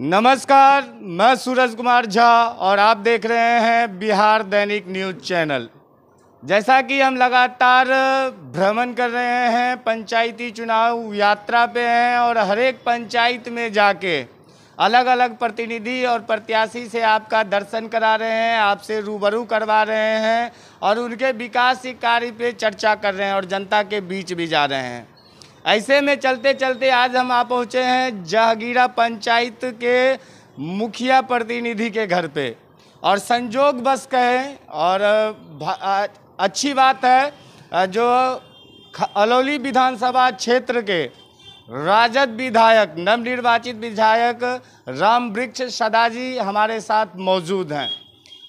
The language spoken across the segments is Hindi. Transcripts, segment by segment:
नमस्कार मैं सूरज कुमार झा और आप देख रहे हैं बिहार दैनिक न्यूज़ चैनल जैसा कि हम लगातार भ्रमण कर रहे हैं पंचायती चुनाव यात्रा पे हैं और हर एक पंचायत में जाके अलग अलग प्रतिनिधि और प्रत्याशी से आपका दर्शन करा रहे हैं आपसे रूबरू करवा रहे हैं और उनके विकास के कार्य पे चर्चा कर रहे हैं और जनता के बीच भी जा रहे हैं ऐसे में चलते चलते आज हम आ पहुँचे हैं जहागीरा पंचायत के मुखिया प्रतिनिधि के घर पे और संजोग बस कहें और अच्छी बात है जो अलौली विधानसभा क्षेत्र के राजद विधायक नवनिर्वाचित विधायक राम वृक्ष सदाजी हमारे साथ मौजूद हैं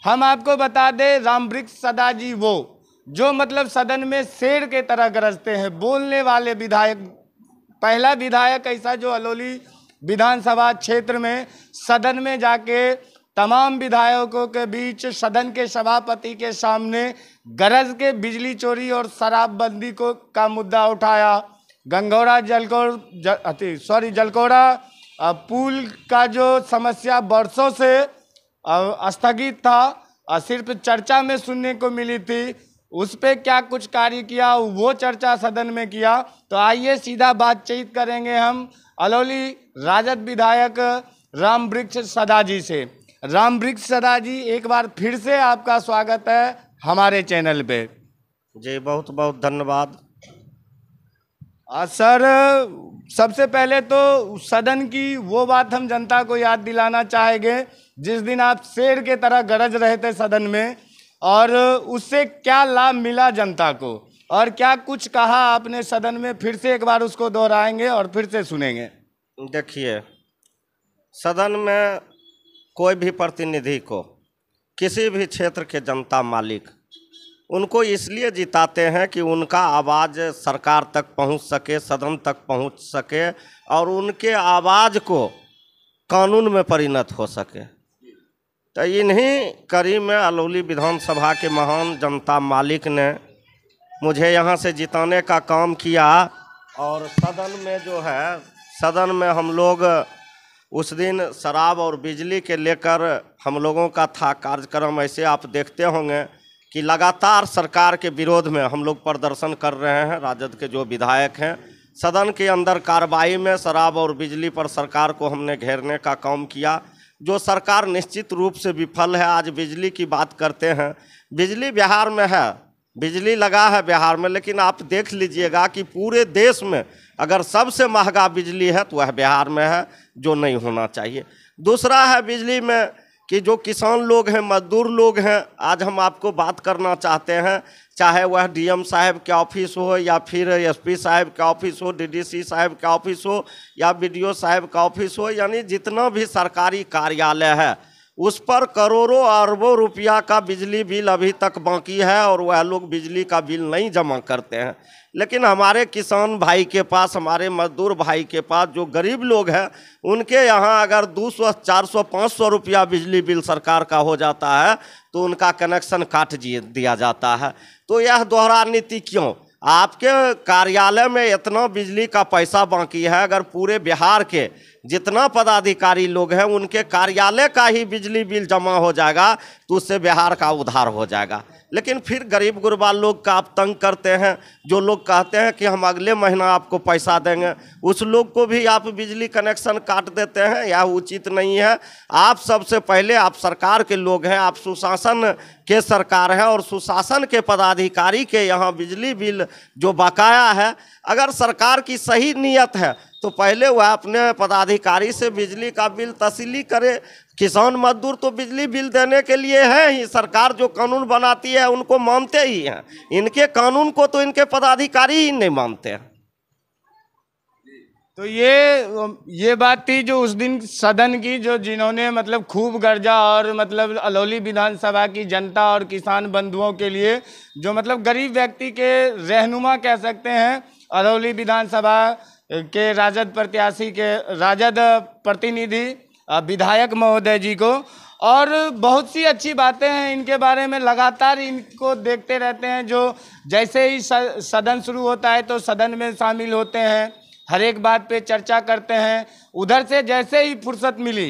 हम आपको बता दें राम वृक्ष सदाजी वो जो मतलब सदन में शेर के तरह गरजते हैं बोलने वाले विधायक पहला विधायक ऐसा जो अलौली विधानसभा क्षेत्र में सदन में जाके तमाम विधायकों के बीच सदन के सभापति के सामने गरज के बिजली चोरी और शराबबंदी को का मुद्दा उठाया गंगौरा जलकोर जल, सॉरी जलकोरा पुल का जो समस्या बरसों से स्थगित था सिर्फ चर्चा में सुनने को मिली थी उस पर क्या कुछ कार्य किया वो चर्चा सदन में किया तो आइए सीधा बातचीत करेंगे हम अलौली राजद विधायक राम वृक्ष सदा जी से राम वृक्ष सदा जी एक बार फिर से आपका स्वागत है हमारे चैनल पे जी बहुत बहुत धन्यवाद सर सबसे पहले तो सदन की वो बात हम जनता को याद दिलाना चाहेंगे जिस दिन आप शेर के तरह गरज रहे थे सदन में और उससे क्या लाभ मिला जनता को और क्या कुछ कहा आपने सदन में फिर से एक बार उसको दोहराएंगे और फिर से सुनेंगे देखिए सदन में कोई भी प्रतिनिधि को किसी भी क्षेत्र के जनता मालिक उनको इसलिए जिताते हैं कि उनका आवाज़ सरकार तक पहुंच सके सदन तक पहुंच सके और उनके आवाज़ को कानून में परिणत हो सके तो इन्हीं कड़ी में अलौली विधानसभा के महान जनता मालिक ने मुझे यहाँ से जिताने का काम किया और सदन में जो है सदन में हम लोग उस दिन शराब और बिजली के लेकर हम लोगों का था कार्यक्रम ऐसे आप देखते होंगे कि लगातार सरकार के विरोध में हम लोग प्रदर्शन कर रहे हैं राजद के जो विधायक हैं सदन के अंदर कार्रवाई में शराब और बिजली पर सरकार को हमने घेरने का काम किया जो सरकार निश्चित रूप से विफल है आज बिजली की बात करते हैं बिजली बिहार में है बिजली लगा है बिहार में लेकिन आप देख लीजिएगा कि पूरे देश में अगर सबसे महंगा बिजली है तो वह बिहार में है जो नहीं होना चाहिए दूसरा है बिजली में कि जो किसान लोग हैं मजदूर लोग हैं आज हम आपको बात करना चाहते हैं चाहे वह डीएम साहब के ऑफिस हो या फिर एसपी साहब के ऑफिस हो डीडीसी साहब के ऑफिस हो या बीडीओ साहब का ऑफिस हो यानी जितना भी सरकारी कार्यालय है उस पर करोड़ों अरबों रुपया का बिजली बिल अभी तक बाकी है और वह लोग बिजली का बिल नहीं जमा करते हैं लेकिन हमारे किसान भाई के पास हमारे मजदूर भाई के पास जो गरीब लोग हैं उनके यहाँ अगर 200, 400, 500 रुपया बिजली बिल सरकार का हो जाता है तो उनका कनेक्शन काट दिया जाता है तो यह दोहरा नीति क्यों आपके कार्यालय में इतना बिजली का पैसा बाकी है अगर पूरे बिहार के जितना पदाधिकारी लोग हैं उनके कार्यालय का ही बिजली बिल जमा हो जाएगा तो उससे बिहार का उधार हो जाएगा लेकिन फिर गरीब गुरबा लोग का आप तंग करते हैं जो लोग कहते हैं कि हम अगले महीना आपको पैसा देंगे उस लोग को भी आप बिजली कनेक्शन काट देते हैं यह उचित नहीं है आप सबसे पहले आप सरकार के लोग हैं आप सुशासन के सरकार हैं और सुशासन के पदाधिकारी के यहाँ बिजली बिल जो बकाया है अगर सरकार की सही नीयत है तो पहले वह अपने पदाधिकारी से बिजली का बिल तस्ली करे किसान मजदूर तो बिजली बिल देने के लिए है ही सरकार जो कानून बनाती है उनको मानते ही हैं इनके कानून को तो इनके पदाधिकारी ही नहीं मानते हैं तो ये ये बात थी जो उस दिन सदन की जो जिन्होंने मतलब खूब गर्जा और मतलब अलौली विधानसभा की जनता और किसान बंधुओं के लिए जो मतलब गरीब व्यक्ति के रहनुमा कह सकते हैं अलौली विधानसभा के राजद प्रत्याशी के राजद प्रतिनिधि विधायक महोदय जी को और बहुत सी अच्छी बातें हैं इनके बारे में लगातार इनको देखते रहते हैं जो जैसे ही सदन शुरू होता है तो सदन में शामिल होते हैं हर एक बात पे चर्चा करते हैं उधर से जैसे ही फुर्सत मिली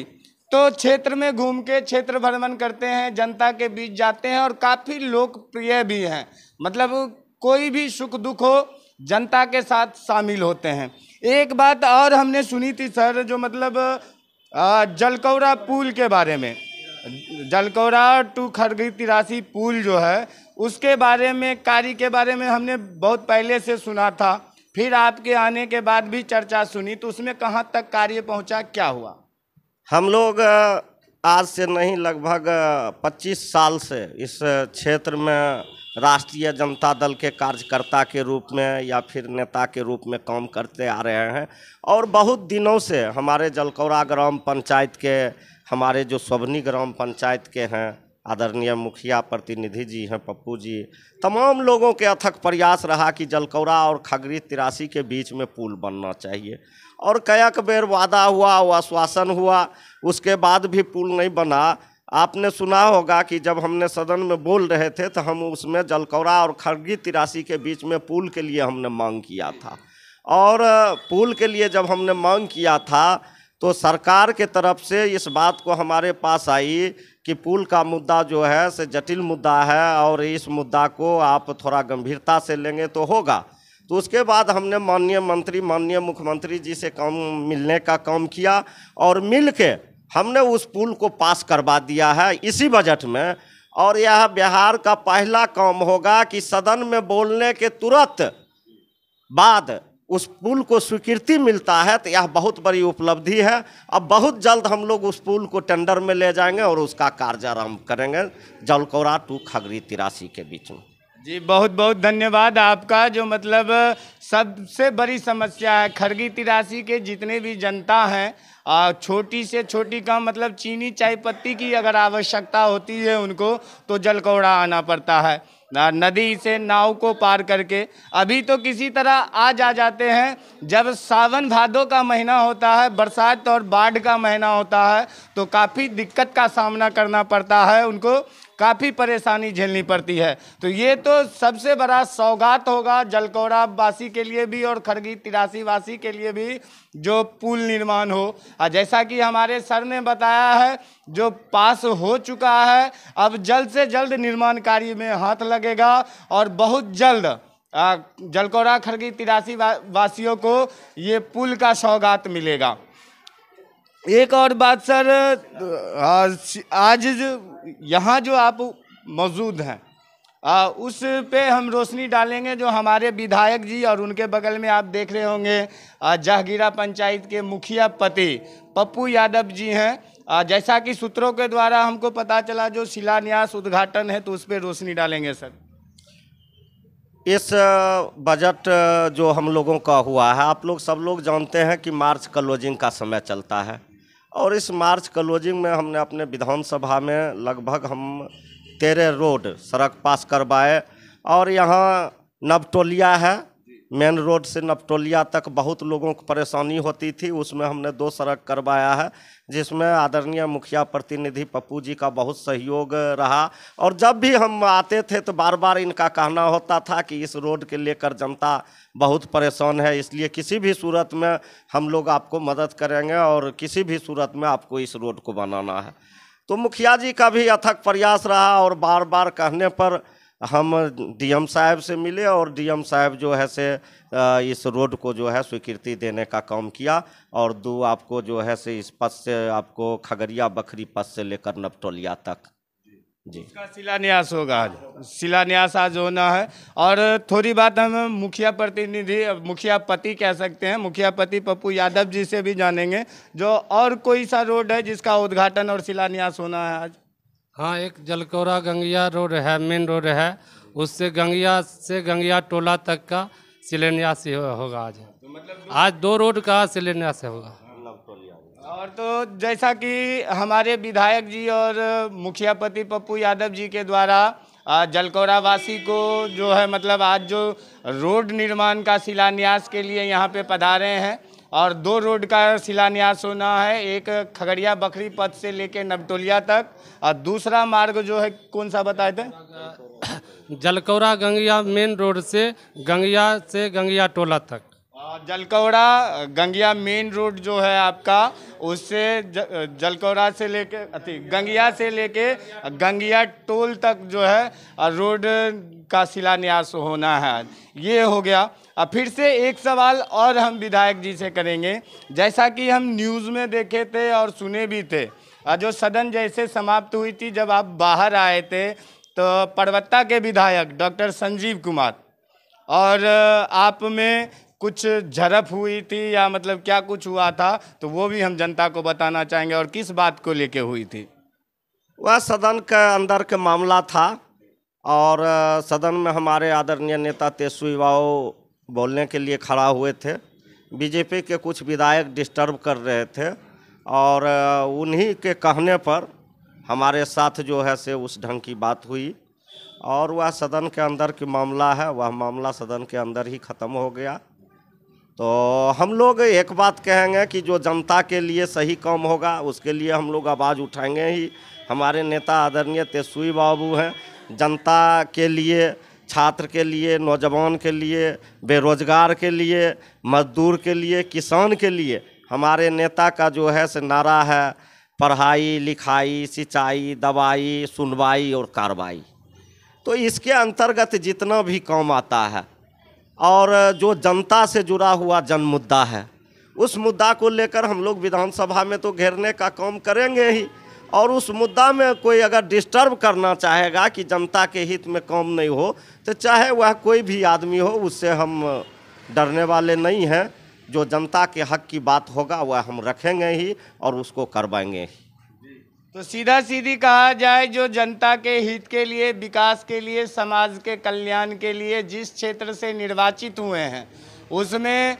तो क्षेत्र में घूम के क्षेत्र भ्रमण करते हैं जनता के बीच जाते हैं और काफ़ी लोकप्रिय भी हैं मतलब कोई भी सुख दुख हो जनता के साथ शामिल होते हैं एक बात और हमने सुनी थी सर जो मतलब जलकौरा पुल के बारे में जलकौरा टू खरगी तिरासी पुल जो है उसके बारे में कार्य के बारे में हमने बहुत पहले से सुना था फिर आपके आने के बाद भी चर्चा सुनी तो उसमें कहाँ तक कार्य पहुँचा क्या हुआ हम लोग आज से नहीं लगभग 25 साल से इस क्षेत्र में राष्ट्रीय जनता दल के कार्यकर्ता के रूप में या फिर नेता के रूप में काम करते आ रहे हैं और बहुत दिनों से हमारे जलकौरा ग्राम पंचायत के हमारे जो शोभनी ग्राम पंचायत के हैं आदरणीय मुखिया प्रतिनिधि जी हैं पप्पू जी तमाम लोगों के अथक प्रयास रहा कि जलकौरा और खगरी तिरासी के बीच में पुल बनना चाहिए और कयक बेर वादा हुआ वो आश्वासन हुआ उसके बाद भी पुल नहीं बना आपने सुना होगा कि जब हमने सदन में बोल रहे थे तो हम उसमें जलकौरा और खरगी तिरासी के बीच में पुल के लिए हमने मांग किया था और पुल के लिए जब हमने मांग किया था तो सरकार के तरफ से इस बात को हमारे पास आई कि पुल का मुद्दा जो है से जटिल मुद्दा है और इस मुद्दा को आप थोड़ा गंभीरता से लेंगे तो होगा तो उसके बाद हमने माननीय मंत्री माननीय मुख्यमंत्री जी से काम मिलने का काम किया और मिल के हमने उस पुल को पास करवा दिया है इसी बजट में और यह बिहार का पहला काम होगा कि सदन में बोलने के तुरंत बाद उस पुल को स्वीकृति मिलता है तो यह बहुत बड़ी उपलब्धि है अब बहुत जल्द हम लोग उस पुल को टेंडर में ले जाएंगे और उसका कार्य आरम्भ करेंगे जलकौरा टू खगरी तिरासी के बीच में जी बहुत बहुत धन्यवाद आपका जो मतलब सबसे बड़ी समस्या है खरगी तिरासी के जितने भी जनता हैं और छोटी से छोटी का मतलब चीनी चाय पत्ती की अगर आवश्यकता होती है उनको तो जलकौड़ा आना पड़ता है नदी से नाव को पार करके अभी तो किसी तरह आ आ जाते हैं जब सावन भादों का महीना होता है बरसात और बाढ़ का महीना होता है तो काफ़ी दिक्कत का सामना करना पड़ता है उनको काफ़ी परेशानी झेलनी पड़ती है तो ये तो सबसे बड़ा सौगात होगा जलकोरा वासी के लिए भी और खरगी तिरासी वासी के लिए भी जो पुल निर्माण हो और जैसा कि हमारे सर ने बताया है जो पास हो चुका है अब जल्द से जल्द निर्माण कार्य में हाथ लगेगा और बहुत जल्द जलकोरा खरगी तिरासी वासियों को ये पुल का सौगात मिलेगा एक और बात सर आज यहाँ जो आप मौजूद हैं आ, उस पे हम रोशनी डालेंगे जो हमारे विधायक जी और उनके बगल में आप देख रहे होंगे जहगीरा पंचायत के मुखिया पति पप्पू यादव जी हैं जैसा कि सूत्रों के द्वारा हमको पता चला जो शिलान्यास उद्घाटन है तो उस पर रोशनी डालेंगे सर इस बजट जो हम लोगों का हुआ है आप लोग सब लोग जानते हैं कि मार्च क्लोजिंग का समय चलता है और इस मार्च क्लोजिंग में हमने अपने विधानसभा में लगभग हम तेरह रोड सड़क पास करवाए और यहाँ नवटोलिया है मेन रोड से नपटोलिया तक बहुत लोगों को परेशानी होती थी उसमें हमने दो सड़क करवाया है जिसमें आदरणीय मुखिया प्रतिनिधि पप्पू जी का बहुत सहयोग रहा और जब भी हम आते थे तो बार बार इनका कहना होता था कि इस रोड के लेकर जनता बहुत परेशान है इसलिए किसी भी सूरत में हम लोग आपको मदद करेंगे और किसी भी सूरत में आपको इस रोड को बनाना है तो मुखिया जी का भी अथक प्रयास रहा और बार बार कहने पर हम डीएम साहब से मिले और डीएम साहब जो है से इस रोड को जो है स्वीकृति देने का काम किया और दो आपको जो है से इस पद से आपको खगड़िया बखरी पथ से लेकर नपटोलिया तक जी उसका शिलान्यास होगा आज शिलान्यास आज होना है और थोड़ी बात हम मुखिया प्रतिनिधि मुखिया पति कह सकते हैं मुखिया पति पप्पू यादव जी से भी जानेंगे जो और कोई सा रोड है जिसका उद्घाटन और शिलान्यास होना है आज हाँ एक जलकोरा गंगिया रोड है मेन रोड है उससे गंगिया से गंगिया टोला तक का शिलान्यास होगा आज तो मतलब आज दो रोड का शिलान्यास होगा और तो जैसा कि हमारे विधायक जी और मुखियापति पप्पू यादव जी के द्वारा जलकौरा वासी को जो है मतलब आज जो रोड निर्माण का शिलान्यास के लिए यहाँ पे पधारे हैं और दो रोड का शिलान्यास होना है एक खगड़िया बकरी पथ से लेके नवटोलिया तक और दूसरा मार्ग जो है कौन सा बताए थे जलकौरा गंगिया मेन रोड से गंगिया से गंगिया टोला तक जलकौरा गंगिया मेन रोड जो है आपका उससे जलकौड़ा से लेके अति गंगिया से लेके गंगिया टोल तक जो है रोड का शिलान्यास होना है ये हो गया अब फिर से एक सवाल और हम विधायक जी से करेंगे जैसा कि हम न्यूज़ में देखे थे और सुने भी थे जो सदन जैसे समाप्त हुई थी जब आप बाहर आए थे तो परवत्ता के विधायक डॉक्टर संजीव कुमार और आप में कुछ झड़प हुई थी या मतलब क्या कुछ हुआ था तो वो भी हम जनता को बताना चाहेंगे और किस बात को लेके हुई थी वह सदन के अंदर के मामला था और सदन में हमारे आदरणीय नेता तेजस्वी बाबू बोलने के लिए खड़ा हुए थे बीजेपी के कुछ विधायक डिस्टर्ब कर रहे थे और उन्हीं के कहने पर हमारे साथ जो है से उस ढंग की बात हुई और वह सदन के अंदर की मामला है वह मामला सदन के अंदर ही ख़त्म हो गया तो हम लोग एक बात कहेंगे कि जो जनता के लिए सही काम होगा उसके लिए हम लोग आवाज़ उठाएंगे ही हमारे नेता आदरणीय तेजस्वी बाबू हैं जनता के लिए छात्र के लिए नौजवान के लिए बेरोजगार के लिए मजदूर के लिए किसान के लिए हमारे नेता का जो है से नारा है पढ़ाई लिखाई सिंचाई दवाई सुनवाई और कार्रवाई तो इसके अंतर्गत जितना भी काम आता है और जो जनता से जुड़ा हुआ जन मुद्दा है उस मुद्दा को लेकर हम लोग विधानसभा में तो घेरने का काम करेंगे ही और उस मुद्दा में कोई अगर डिस्टर्ब करना चाहेगा कि जनता के हित में काम नहीं हो तो चाहे वह कोई भी आदमी हो उससे हम डरने वाले नहीं हैं जो जनता के हक की बात होगा वह हम रखेंगे ही और उसको करवाएंगे ही तो सीधा सीधी कहा जाए जो जनता के हित के लिए विकास के लिए समाज के कल्याण के लिए जिस क्षेत्र से निर्वाचित हुए हैं उसमें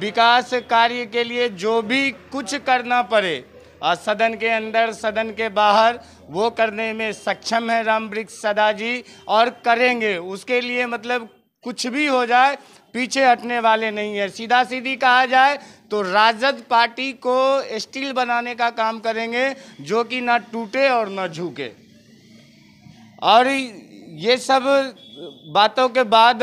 विकास कार्य के लिए जो भी कुछ करना पड़े और सदन के अंदर सदन के बाहर वो करने में सक्षम है राम वृक्ष सदा जी और करेंगे उसके लिए मतलब कुछ भी हो जाए पीछे हटने वाले नहीं है सीधा सीधी कहा जाए तो राजद पार्टी को स्टील बनाने का काम करेंगे जो कि ना टूटे और ना झुके और ये सब बातों के बाद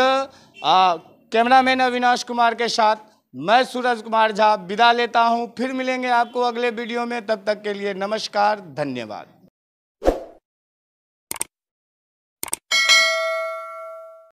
कैमरामैन अविनाश कुमार के साथ मैं सूरज कुमार झा विदा लेता हूँ फिर मिलेंगे आपको अगले वीडियो में तब तक के लिए नमस्कार धन्यवाद